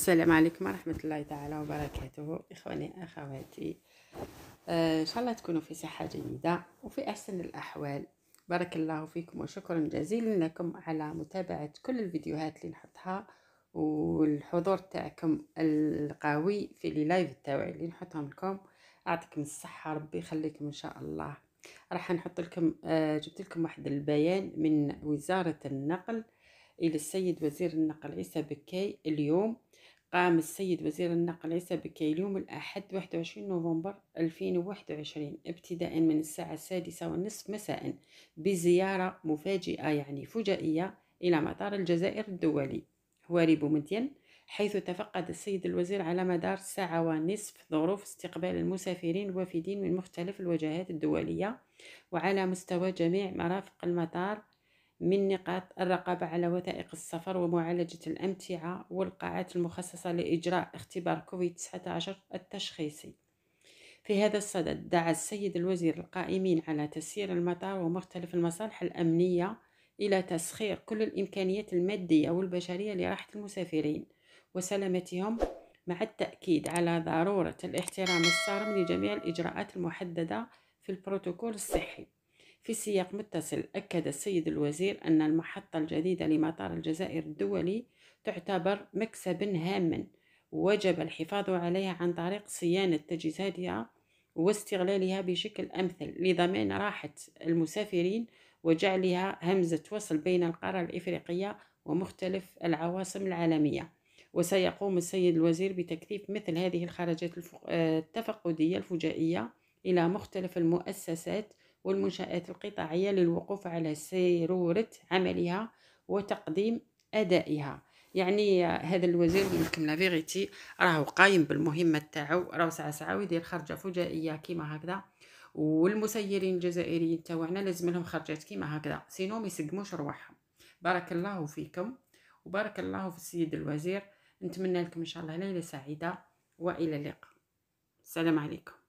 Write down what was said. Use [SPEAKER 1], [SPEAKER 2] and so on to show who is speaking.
[SPEAKER 1] السلام عليكم ورحمة الله تعالى وبركاته إخواني أخواتي آه، إن شاء الله تكونوا في صحة جيدة وفي أحسن الأحوال بارك الله فيكم وشكرا جزيلا لكم على متابعة كل الفيديوهات اللي نحطها والحضور تاعكم القوي في لي لايف اللي نحطهم لكم أعطيكم الصحة ربي يخليكم إن شاء الله راح نحط لكم آه، جبت لكم واحد البيان من وزارة النقل إلى السيد وزير النقل عيسى بكاي اليوم قام السيد وزير النقل عيسى بكاي اليوم الأحد 21 نوفمبر 2021 ابتداء من الساعة السادسة والنصف مساء بزيارة مفاجئة يعني فجائية إلى مطار الجزائر الدولي هواريب مدين حيث تفقد السيد الوزير على مدار ساعة ونصف ظروف استقبال المسافرين الوافدين من مختلف الوجهات الدولية وعلى مستوى جميع مرافق المطار من نقاط الرقابة على وثائق السفر ومعالجة الأمتعة والقاعات المخصصة لإجراء اختبار كوفيد 19 التشخيصي في هذا الصدد دعا السيد الوزير القائمين على تسيير المطار ومختلف المصالح الأمنية إلى تسخير كل الإمكانيات المادية والبشرية لراحة المسافرين وسلامتهم مع التأكيد على ضرورة الاحترام الصارم لجميع الإجراءات المحددة في البروتوكول الصحي في سياق متصل أكد السيد الوزير أن المحطة الجديدة لمطار الجزائر الدولي تعتبر مكسبا هاما وجب الحفاظ عليها عن طريق صيانة تجهيزاتها واستغلالها بشكل أمثل لضمان راحة المسافرين وجعلها همزة وصل بين القارة الإفريقية ومختلف العواصم العالمية وسيقوم السيد الوزير بتكثيف مثل هذه الخرجات آه، التفقدية الفجائية إلى مختلف المؤسسات والمنشآت القطاعية للوقوف على سيرورة عملها وتقديم أدائها يعني هذا الوزير يمكن لا فيغيتي راهو قايم بالمهمه تاعو راهو ساعه ساعه ويدير خرجه فجائيه كيما هكذا والمسيرين الجزائريين تاعنا لازم لهم خرجات كيما هكذا سينو ما يسقموش رواحهم بارك الله فيكم وبارك الله في السيد الوزير نتمنى لكم ان شاء الله ليله سعيده والى اللقاء السلام عليكم